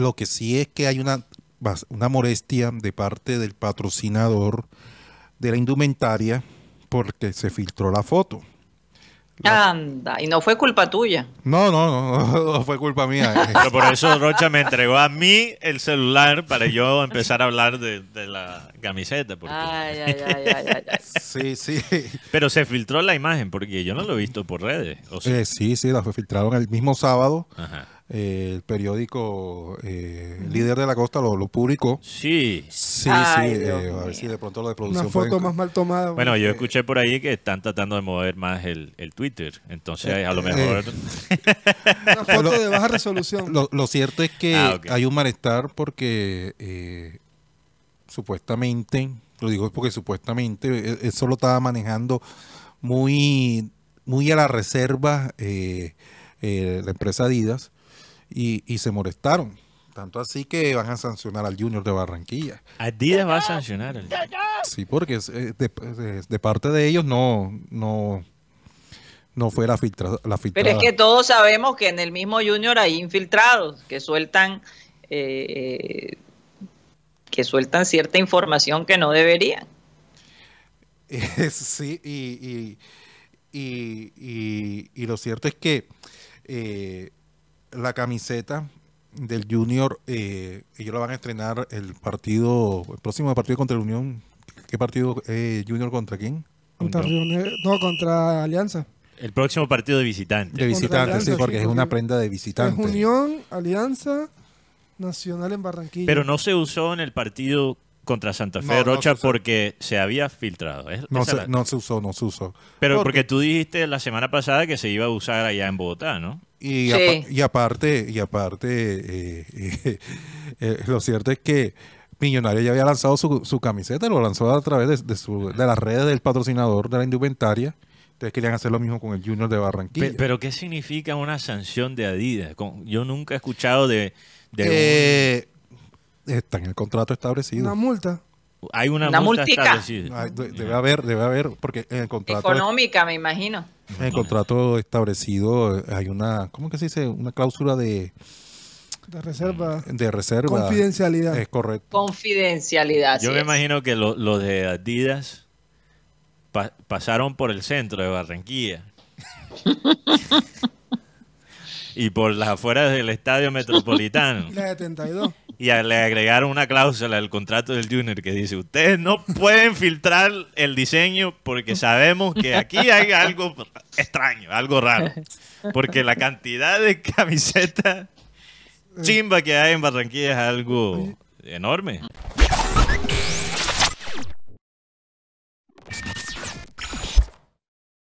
Lo que sí es que hay una, una molestia de parte del patrocinador de la indumentaria porque se filtró la foto. Anda, y no fue culpa tuya. No, no, no, fue culpa mía. Pero por eso Rocha me entregó a mí el celular para yo empezar a hablar de, la camiseta. Porque... Ay, ay, ay, sí, sí. Pero se filtró la imagen porque yo no lo he visto por redes. Eh, sí, sí, la filtraron el mismo sábado. Ajá. Eh, el periódico eh, Líder de la Costa lo, lo publicó. Sí. Sí, sí. Eh, a ver si de pronto lo de Una foto más mal tomada. Bueno, yo escuché por ahí que están tratando de mover más el, Twitter. Entonces, a lo mejor. una foto de baja resolución. Lo, cierto es que ah, hay un malestar porque supuestamente, lo digo porque supuestamente, eso lo estaba manejando muy, muy a la reserva. Eh, la empresa Adidas, y, se molestaron. Tanto así que van a sancionar al Junior de Barranquilla. Adidas va a sancionar Sí, porque eh, de, parte de ellos no, no, no fue la, filtración la Pero es que todos sabemos que en el mismo Junior hay infiltrados que sueltan, eh, que sueltan cierta información que no deberían. Sí, y, y, y lo cierto es que eh, la camiseta del Junior, eh, ellos la van a estrenar el partido, el próximo partido contra la Unión. ¿Qué partido eh, Junior contra quién? Contra no, contra Alianza. El próximo partido de visitantes. De visitantes, sí, porque es una prenda de visitantes. Unión, Alianza, Nacional en Barranquilla. Pero no se usó en el partido contra Santa Fe Rocha porque se había filtrado. ¿eh? No, se, usó, no se usó. Pero porque... tú dijiste la semana pasada que se iba a usar allá en Bogotá, ¿no? Y, y aparte, y aparte eh, eh, lo cierto es que Millonario ya había lanzado su, camiseta, lo lanzó a través de, de, las redes del patrocinador de la indumentaria. Ustedes querían hacer lo mismo con el Junior de Barranquilla. Pero, ¿qué significa una sanción de Adidas? Yo nunca he escuchado de, Está en el contrato establecido. Una multa. Hay una, multa multica. debe haber, debe haber, porque en el contrato. Económica, me imagino. En el contrato establecido hay una, ¿cómo que se dice? Una cláusula de, De reserva. de reserva. Confidencialidad. Es correcto. Confidencialidad. Yo me imagino que los de Adidas pasaron por el centro de Barranquilla. y por las afueras del estadio metropolitano. Y la 72 y le agregaron una cláusula al contrato del Junior que dice, ustedes no pueden filtrar el diseño porque sabemos que aquí hay algo extraño, algo raro. Porque la cantidad de camisetas chimba que hay en Barranquilla es algo enorme.